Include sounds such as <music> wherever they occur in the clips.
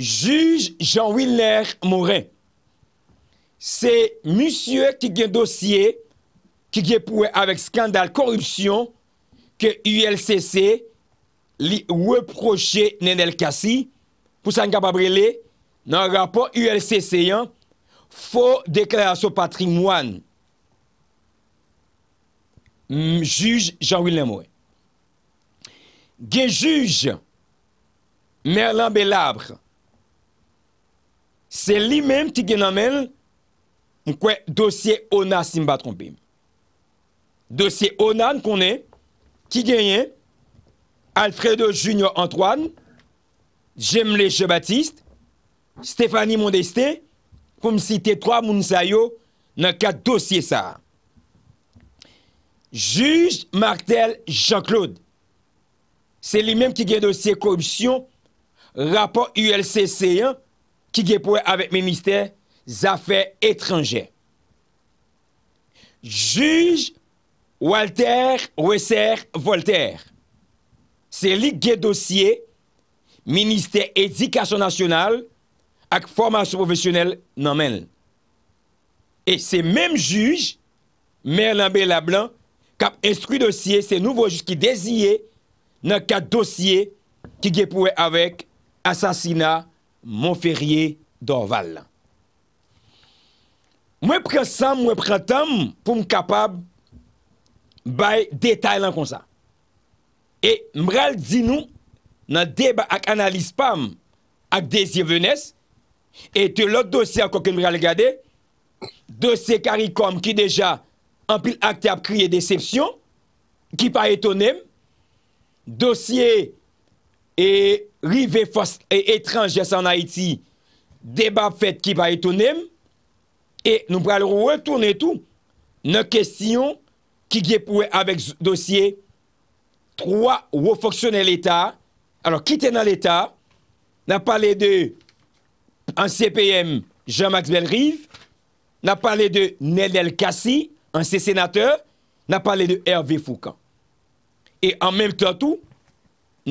Juge Jean-Wilner Morin, se musye ki gen dosye ki gen pouwe avek skandal korupsyon ke ULCC li weproche nenel kasi pou sa nkababrele nan rapon ULCC yon fo deklarasyon patrimouan. Hmm, juge Jean-Wilner Morin. Gen juge Merlin Belabre, Se li menm ki gen amel, mwen kwen dosye ona si mba trompim. Dosye ona n konen, ki genyen, Alfredo Junior Antoine, Jemle Chebattiste, Stéphanie Mondesté, pou m si te 3 moun sa yo, nan kat dosye sa. Juge Martel Jean-Claude, se li menm ki gen dosye korupsyon, rapor ULCC1, Ki gepwe avèk ministè zafè etranjè. Juge Walter Wessert-Volter. Se li gen dosye, Ministè Edikasyon Nasyonal, ak formasyon profesyonel nan men. E se menm juge, men anbe la blan, kap instru dosye se nouvo juge ki dezye, nan kat dosye ki gepwe avèk, asasina, Monferye Dorval. Mwen prensam, mwen prentam pou m kapab bay detay lan kon sa. E mrel zinou nan debat ak analis pam ak desye venez et te lot dosye akoken mrel gade dosye karikom ki deja anpil akte ap kriye decepsyon ki pa etonem dosye e rive fos e etranje sa an Haiti, deba fèt ki ba etonem, e nou pral rou wè ton etou, nan kèsyon ki gè pouè avèk dosye, troa wò foksyonè l'Etat, alò ki te nan l'Etat, nan palè de an CPM Jean-Max Belrive, nan palè de Nel El Kassi, an se senatèr, nan palè de Hervé Foucan. E an mèm tòtou,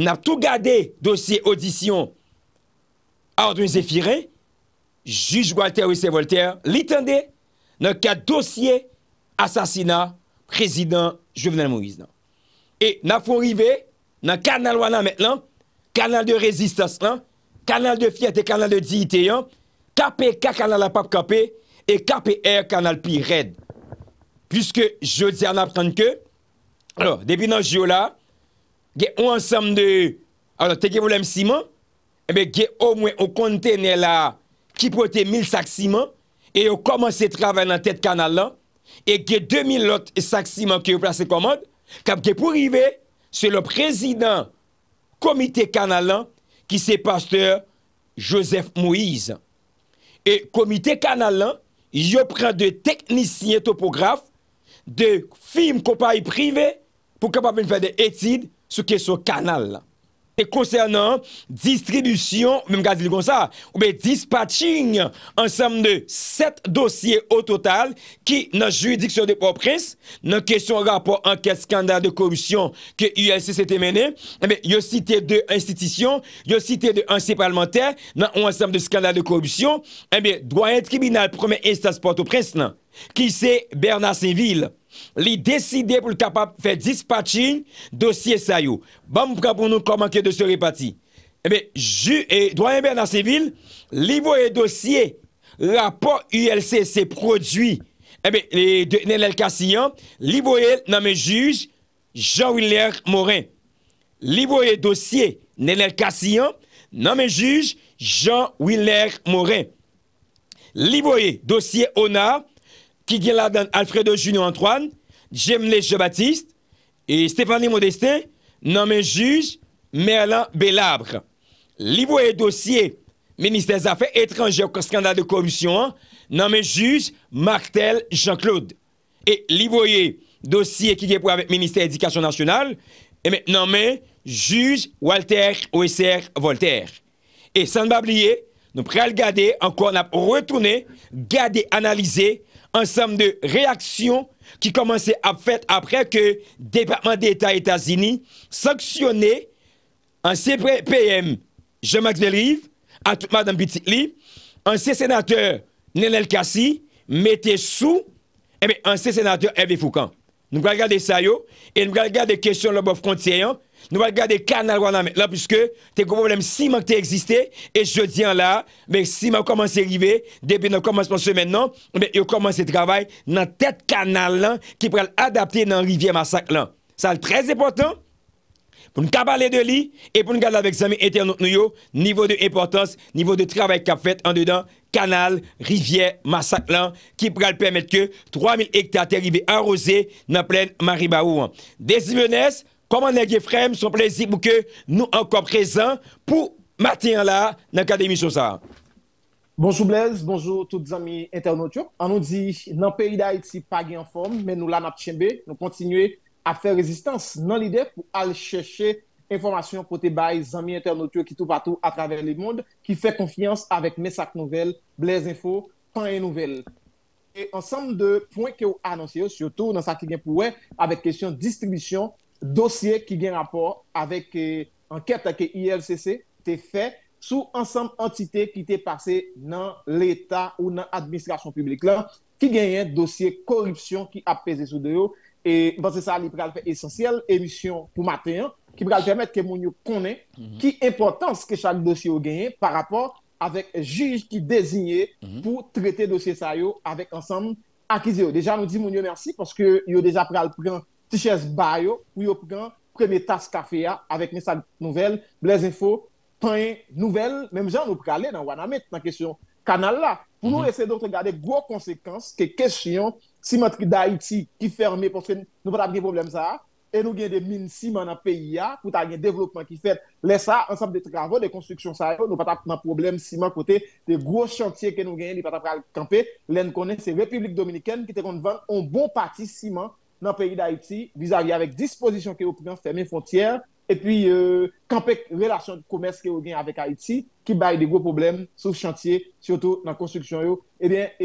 nap tou gade dosye audisyon a ordon zephire, juj Walter Wisse-Volter, li tende nan ka dosye asasina prezident Jovenel Moïse nan. E na fon rive, nan kanal wana met lan, kanal de rezistans lan, kanal de fiette, kanal de diite yon, KPK kanal apap KP, e KPR kanal pi red. Puske jodi an aprenke, debi nan jyo la, ge ou ansam de te ge voulèm siman e eh be ge ou mwen ou kontè nè la ki pote 1000 saksiman e yo komanse travè nan tèt kanalan e ge 2000 lot saksiman ki yo plase komand kap ge pou rive se le prezident komite kanalan ki se pasteur Joseph Moise e komite kanalan yo pran de teknisyen topograf de film kopay prive pou kapapen fè de etid ce qui est sur canal. Et concernant distribution, même qu'à dire comme ça, ou bien dispatching, ensemble de sept dossiers au total qui, dans la juridiction de Port-Prince, dans la question rapport enquête scandale de corruption que ULC s'était mené, eh il y a cité deux institutions, il y a cité deux anciens parlementaires, dans un ensemble de scandale de corruption, eh bien, un tribunal première instance Port-au-Prince, qui c'est Bernard saint li deside pou l kapap fe dispati dosye sa yo bam pou ka pou nou komanke dosye repati ebe ju e doyan ben nan se vil li voye dosye rapor ULC se prodwi ebe e, nen l kasyan li voye nan men juj Jean Willer Morin li voye dosye nen l kasyan nan men juj Jean Willer Morin li voye dosye ona qui est là dans Alfredo Junior Antoine, Jemles Jean-Baptiste, et Stéphanie Modestin, nommé juge Merlin Belabre. Livre dossier, ministère des Affaires étrangères, scandale de corruption, hein, nommé juge Martel Jean-Claude. Et livre dossier qui est pour avec ministère de l'Éducation nationale, et maintenant nommé juge Walter O.S.R. Voltaire. Et sans oublier, nous prenons regarder, encore, on a retourné, garder, analyser ensemble de réactions qui commençaient à faire après que le département d'État États-Unis sanctionnait ancien PM Jean-Max Belrive, à toute Madame Petit ancien sénateur Nenel Kassi, mettait sous et eh bien, ancien sénateur Hervé Foucan. Nous allons regarder ça, et nous allons regarder questions question de la frontière, Nou va gade kanal wana men. La pwiske, te kou wolem si man te eksiste. E jodian la, si man komanse rive, depi nan komanseman non, semen nan, yo komanse travay nan tet kanal lan ki pral adapte nan rivye masak lan. Sa al trez epotan, pou nou kabale de li, e pou nou gade la vek zami eten nou yo, nivou de epotans, nivou de travay kap fet an dedan, kanal, rivye, masak lan, ki pral pwemet ke 3000 hektate rive arose nan plen mariba ouan. Desi venez, Koman nè gye frem, son plezik mou ke nou anko prezant pou maten la nan kade misyo sa. Bonjour Blaise, bonjour tout zami internautur. An nou di nan peyi da iti pa gen form, men nou la nap chenbe, nou kontinwe a fe rezistans nan lide pou al cheshe informasyon kote bay zami internautur ki tou patou a traver le moun, ki fe konfians avek mesak nouvel Blaise Info panye nouvel. Ensem de pouen ke ou anonsye yo syotou nan sa ki gen pouen avek kesyon distribisyon, dosye ki gen rapor avek anket euh, ake ILCC te fe sou ansam entite ki te pase nan l'Etat ou nan administrasyon publik lan ki genyen dosye korupsyon ki apese sou de yo. E basè bon, sa li pral fè esensyel, emisyon pou matenyan, ki pral fèmèt ke moun yo konen ki importans ke chal dosye yo genyen par rapor avek jij ki dezinyè pou trete dosye sa yo avek ansam akize yo. Deja nou di moun yo mersi porske yo deja pral pran ti chèz bayo, pou yo prèmè tas kafe ya, avèk mè sal nouvel, blèz info, tanye nouvel, mèm jan nou prèlè nan Wanamè, nan kèsyon kanal la. Pou nou lè mhm. sè dòk lè gade gwo konsekans, kè kèsyon, si matri d'Haïti ki fermè, pòsè nou patap gen problem sa, e nou gen de min siman apè ya, pou ta gen devlopman ki fèd, lè sa, ansap de travò, de konstriksyon sa, nou patap nan problem siman kote, de gwo chantye ke nou gen, li patap kal kampe, lèn konè, se Republik Dominikèn ki te kon vè, bon an nan peyi d'Haïti, vis-à-vis avèk dispozisyon kè yo kwen fèmè fontyèr, e pi kampek euh, relasyon koumès kè yo gen avèk Haïti, ki baye eh bon, de gwo problem sou chantye, siotou nan konstruksyon yo. E bien,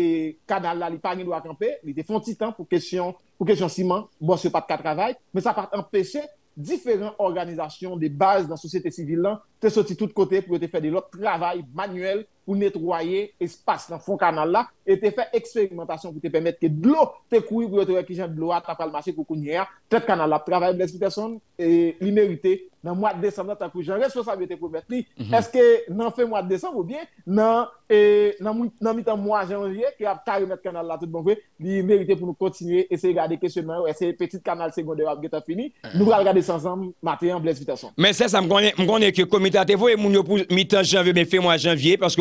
kanal la li pagnè dwa kampe, li te fon titan pou kèsyon siman, bon se pat kè travay, men sa pat empèche, diferent organizasyon de baz nan sosyete sivil lan, te soti tout kote pou te fè de lòt travay manuel, pou netroyer espasy nan fon kanal la et te fè eksperimentasyon pou te pèmèt ke dlo te kouy pou yo te rekijan dlo a tapal masye kou kounye a, tèt kanal la travèl blèz vitason, e li mèritè nan mwa december ta koujè, jen responsabilite pou mèt li, mhm. eske nan fè mwa december ou bie, nan e, nan mitan mwa janvye, ki ap kari mèt kanal la tout bon kwe, li mèritè pou nou kontinye, esè y gade kesye mè, esè y petite kanal segonde wap geta fini, mhm. nou gade gade sansan, matè yon blèz vitason. Mè sè sa m konè, m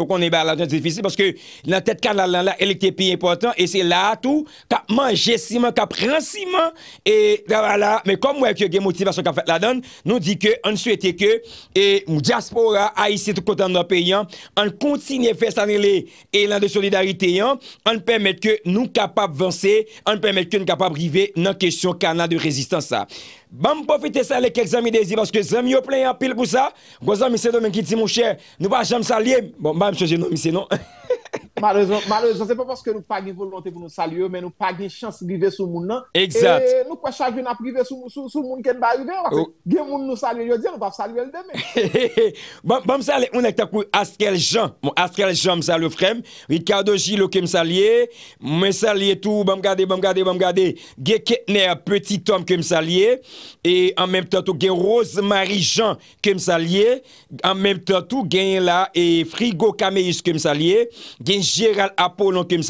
konè Mwen an pou nè bala dan, nan tet kan la lan la, el e te pi importan, e se la atou, ka manje siman, ka pransiman, e la wala. Mwen kon mwen ak yo ge motivasyon ka fet la dan, nou dike an souete ke, e mwen diaspora a yisi tout kota nan peyan, an kontinye fesanile, e lan de solidariteyan, an nou kapap vense, an nou kapap vive nan kesyon kan la de rezistan sa. Bam pofite sa le kek zami dezi, baske zami yo plen yon pil pou sa, gozan mi se domen ki ti mou chè, nou ba jam sa liye, bon bam se jenon mi se non. <laughs> Malo, non? oh. je se pa paske nou pa givon lante pou nou salye yo, men nou pa giv chans givè sou moun nan. E, nou kwa chanjou nan pou givè sou moun ken ba givè, wakse, gen moun nou salye yo, diye nou pa salye yo l demè. He <laughs> he he, bamb bon, bon, salye, un ek ta pou Askel Jean, moun Askel Jean msal yo frem, Ricardo Gillo kem salye, mwen salye tou, bamb bon, gade, bamb gade, bamb gade, gen Ketner Petit Tom kem salye, e, an men ptato gen Rosemary Jean kem salye, an men ptato gen la, e, Frigo Kameyus kem salye, gen Gino, Gérald Apollon qui me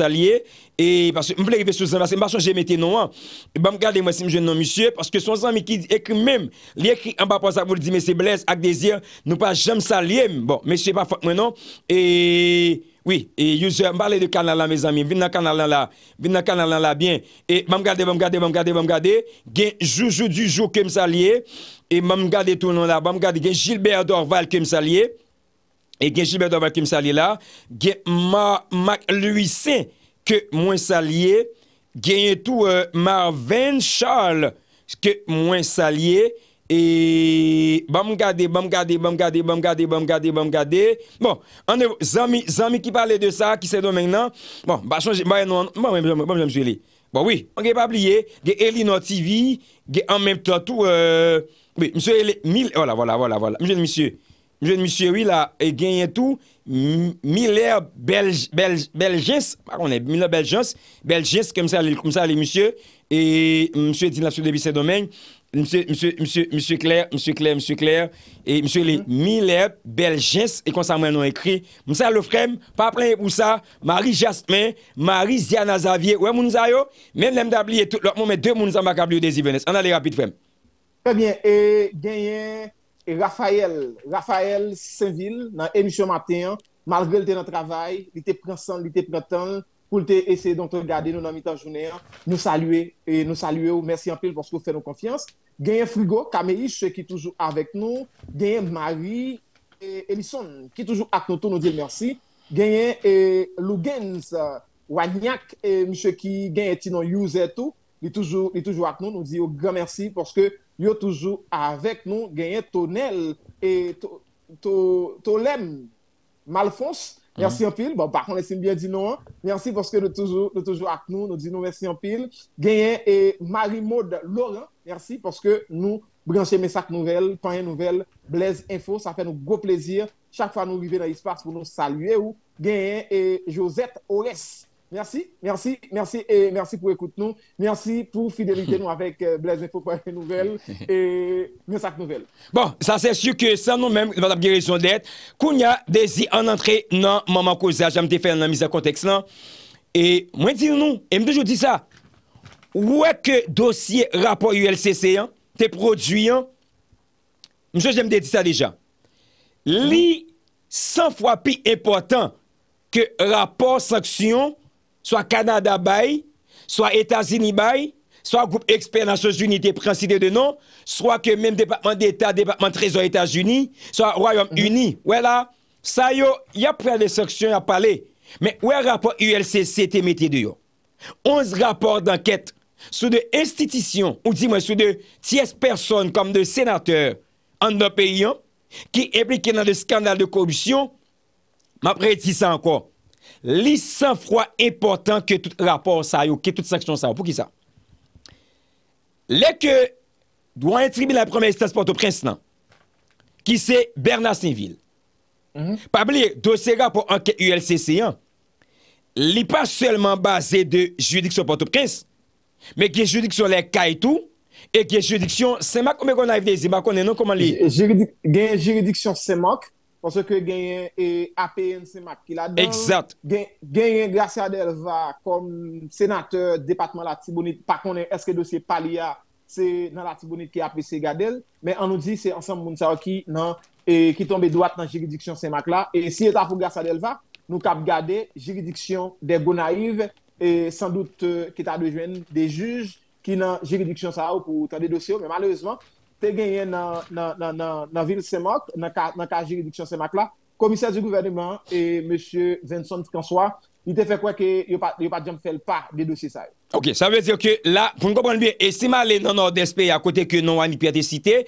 et parce que je voulais sur ça c'est pas j'ai mettre non. et ben regardez moi si jeune non monsieur parce que son ami qui écrit même il écrit en bas pour ça vous dire mais c'est blesse avec désir nous pas jamais saluer bon monsieur pas moi non et oui, et user, je parle de canal là, mes amis. Venez dans canal là, venez dans canal là bien. Et je ben, regarde, je ben, regarde, je ben, regarde, je regarde. Gen joujou du jour que me Et je regarde tout le monde là, je regarde Gilbert Dorval que me E genjib e do pat ke msalye la, genj ma mak luwisen ke mwen salye, genj etou euh, ma ven chal ke mwen salye e bamb mkade, bamb mkade, bamb mkade, bamb mkade, bamb mkade, bamb mkade. Bon, ane zami ki pale de sa, ki se do menk nan, bon, ba chanje, ba enou, bon mwen mjen msuele. Bon, genj pa p liye, genj elinotevi, genj ammenm tato, msuele, euh, oula, oula, oula, msuele, misye. me monsieur, oui, là, et gagné tout, Miller Belges, Belges, hein, Miller Belges, Belges, comme ça, comme ça, les monsieur, et monsieur dit là Bissé depuis domaine, monsieur, monsieur, monsieur, monsieur Claire, monsieur Claire, monsieur Claire, et monsieur les mm-hmm. Miller Belges, et comme ça, moi, écrit, monsieur le frère, pas plein pour ça, Marie Jasmin, Marie Ziana Xavier, ouais, moun yo, même d'ablier et tout l'autre, mais deux moun ça m'a des Ivenes. On a les rapides, frère. Très bien, et gagné. Raphaël, Raphaël Saint-Ville, dans l'émission matin, malgré le travail, il était présent, il était présent pour essayer de regarder nous dans mi-temps journée, nous saluer et nous saluer. Merci un peu parce que vous faites nos confiance. Gagne Frigo, Caméis, qui est toujours avec nous. Gagne Marie et Elison, qui toujours avec nous, nous dit merci. Gagne Lugens, Wagnac, et qui tout. est toujours, toujours avec nous, nous dit grand merci parce que yo toujours avec nous gagné Tonel et Tolem Malfonce. Merci mhm. en pile. Bon, par contre, laissez bien dire non. Hein. Merci parce que de toujours, toujours avec nous, nous disons merci en pile. Gagné et Marie-Maude Laurent. Merci parce que nous brancher mes sacs nouvelles, pas nouvelles, Blaise Info. Ça fait nous gros plaisir. Chaque fois nous vivons dans l'espace pour nous saluer. Ou et Josette Ores. Mersi, mersi, mersi, mersi pou ekoute nou. Mersi pou fidelite nou avek euh, Blaise Nfoko a nouvel. E mwensak nouvel. Bon, sa se syu ke san nou menm, mwen ap gire zon det, kounya dezi an antre nan maman koza. Jame te fè nan mizak konteks lan. E mwen di nou nou, e mdejou di sa, wè ke dosye rapor ULCC an, te produyan, mse jemde di sa deja. Li, san fwa pi important, ke rapor saksyon, So a Kanada bay, so a Etats-Unis bay, so a Groupe Expérience Unité, prensité de nom, so mm-hmm. a ke mèm Departement d'Etat, Departement de Trésor Etats-Unis, so a Royaume-Uni, wè la, sa yo, yap fèl de sèksyon ap pale, mè wè raport ULCC témété diyo. Onze raport d'enquête, sou de institisyon, ou di mwen, sou de ties person kom de sénateur an de nopè yon, ki implikè nan de skandal de korupsyon, mè apre ti sa an kwa, li san fwa important ke tout rapport sa yo, ke tout sanksyon sa yo pou ki sa le ke dwan yon tribi la premier stas Port-au-Prince nan ki se Bernard Sinville mhm. pabli dosera pou anke ULCC1 li pa selman base de juridikso Port-au-Prince me ki juridikso le Kaitou e ki juridiksyon Semak gen juridiksyon Semak Pon se ke genyen e apen se mak ki la don, genyen Gassadel va kon senate depatman la tibounit, pak konen eske dosye paliya se nan la tibounit ki apese Gadel, men an nou di se ansan moun sa wak ki nan, e, ki tombe doat nan jiridiksyon se mak la, e si etafou Gassadel va, nou kap gade jiridiksyon de go naiv, e san dout euh, ki ta dejwen de juj, ki nan jiridiksyon sa wak pou ta de dosyo, men malezman... te genyen nan vil semak, nan ka jiridiksyon semak la, komisèr di gouvernement, et M. Vincent François, ite fè kwa ke yo pa djam fèl pa de dosye sa. Ok, sa vè diyo ke la, pou m kompran liye, et si ma alè nan nord-est pe, akote ke nou an ipi adesite,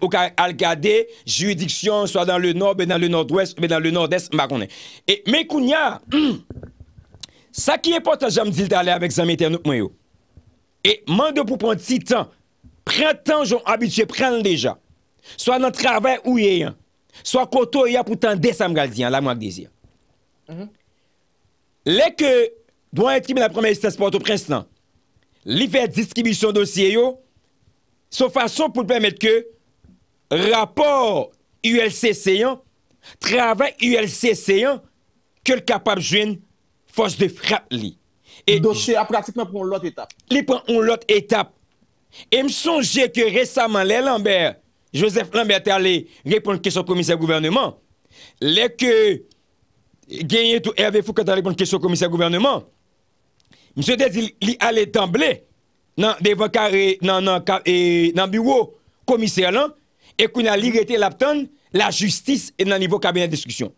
ou ka algade, jiridiksyon soa dan le nord, be dan le nord-ouest, be dan le nord-est, mba konè. Et mè kounya, sa ki epote a jam djil talè avèk zanmè ten nou mwen yo. Et man de pou pon titan, prentan joun abitye pren l deja, so an an travè ou ye yon, so an koto yon pou tan desam gal diyan, la mou ak diziyan. Lè ke douan etibè la premè liste sporto prens nan, li fè diskibisyon dosye yo, so fason pou l pèmèd ke rapò ULC seyon, travè ULC seyon, ke l kapab jwen fòs de frap li. E dosye a pratikman pou l ot etap. Li pou l ot etap Et me songe que récemment, les Lambert, Joseph Lambert est allé répondre à question commissaire gouvernement. Les que gagné tout Hervé Foucault a répondu à question commissaire gouvernement. Monsieur dit il allait d'emblée dans devant carré dans dans bureau commissaire là et qu'on a liré l'attendre la justice et dans niveau cabinet de discussion.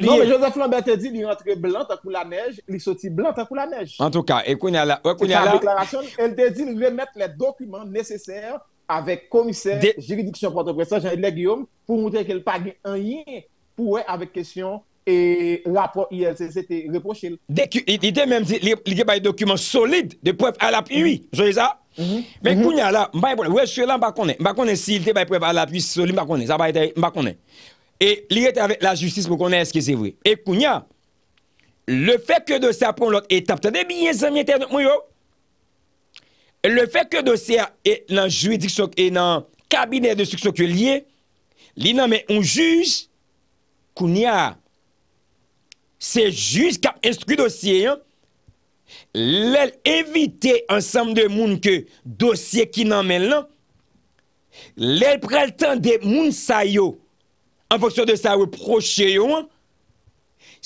Non, josep flambè te di li rentre blan takou la nej, li soti blan takou la nej. En tout ka, e kounyala. El te di li remet le dokumen neseser avek komiser jiridiksyon portopresajan Edle Guillaume pou mouten ke l pa gen anye pou e avek kesyon e rapor ILCC te reproche. De ki, ite menm li ge baye dokumen solide de pref al api, oui, joliza. Men kounyala, mba e pwene, we chre lan mba kone, mba kone si il te baye pref al api soli, mba kone, sa baye te, mba kone. E liye te avet la justice pou konen eske se vwe. E kounya, le fek ke dosye apon lote e tapte de biye zanmye ten mou yo. Le fek ke dosye apon lote e nan e kabine de suksyon ke liye, li nan men un juj, kounya, se juj kap instru dosye. Le evite ansam de moun ke dosye ki nan men lan, le prelten de moun sayo. an fòksyon de sa wè proche yo an,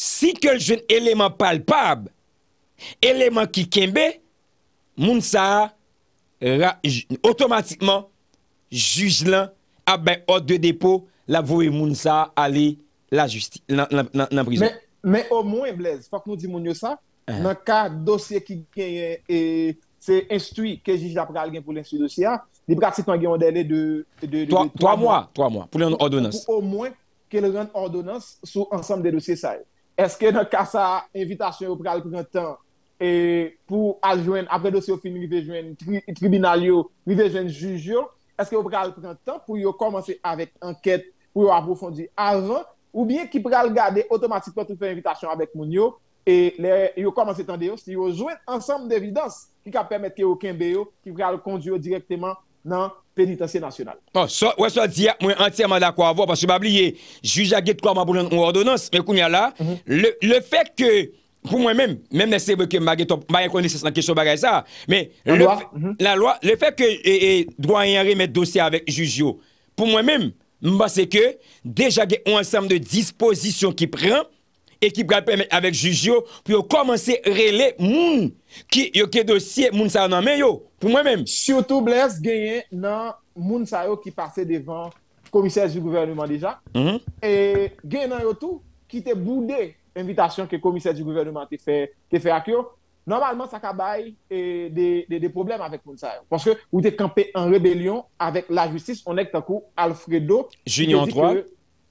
si ke l jwen eleman palpab, eleman ki kenbe, moun sa, otomatikman, juj lan, aben o de depo, la vowe moun sa, ale la jistik nan prizon. Men o moun, fòk nou di moun yo sa, nan ka dosye ki kenye, se instui, ke jij la pre algen pou l'instui dosye a, li pratik an gen yon dene de... 3 mwa, 3 mwa, pou lè yon ordonans. Ou mwen ke lè yon ordonans sou ansam de dosye sa e. Eske nan kasa invitation yo pral kwen tan pou aljwen apre dosye ou filmi li vejwen tribunal yo, li vejwen jujyo, eske yo pral kwen tan pou yo komanse avèk anket pou yo aprofondi avan, ou bie ki pral gade otomatik potou fè invitation avèk moun yo e yo komanse tan de yo si yo jwen ansam de evidans ki ka pèmète yo kenbe yo ki pral kondyo direktèman nan penitansye nasyonal. Bon, so, wè sò a diya, mwen entyèrman da kwa avò, pwè se mabliye, juja ge tkwa maboulen ou ordonans, mè koun ya la, le fèk ke, pou mwen mèm, mèm nè se vò ke mbage to, mbage kwen lè sè sè nan kèchon bagay sa, mè, la lwa, le fèk ke, e, e, dwa enyare mè dosè avèk jujyo, pou mwen mèm, mbase ke, deja ge ou ansèm de dispozisyon ki prèm, équipe qui avec Juju pour commencer à relayer moun qui yo ke dossier yo pour moi même surtout Blaise gagné y qui passait devant commissaire du gouvernement déjà mhm. et gagné nan yo qui était boudé invitation que commissaire du gouvernement fait te fait normalement ça cabaille des, problèmes avec moun parce que vous êtes campé en rébellion avec la justice on est coup Alfredo Junior 3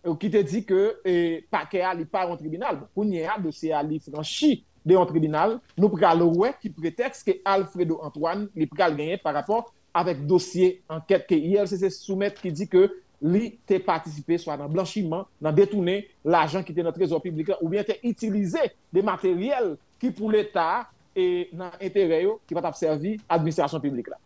Ou ki te di ke e, pa kè a li par an tribunal, pou nye a dosye a li franshi de an tribunal, nou pral wè ki pretext ke Alfredo Antoine li pral genye par rapport avèk dosye an kèp kè. Yèl se se soumet ki di ke li te patisipe swa nan blanchiman, nan detounen l'ajan ki te nan trezor publik la ou bien te itilize de materyel ki pou l'Etat e nan entereyo ki vat ap servi administrasyon publik la.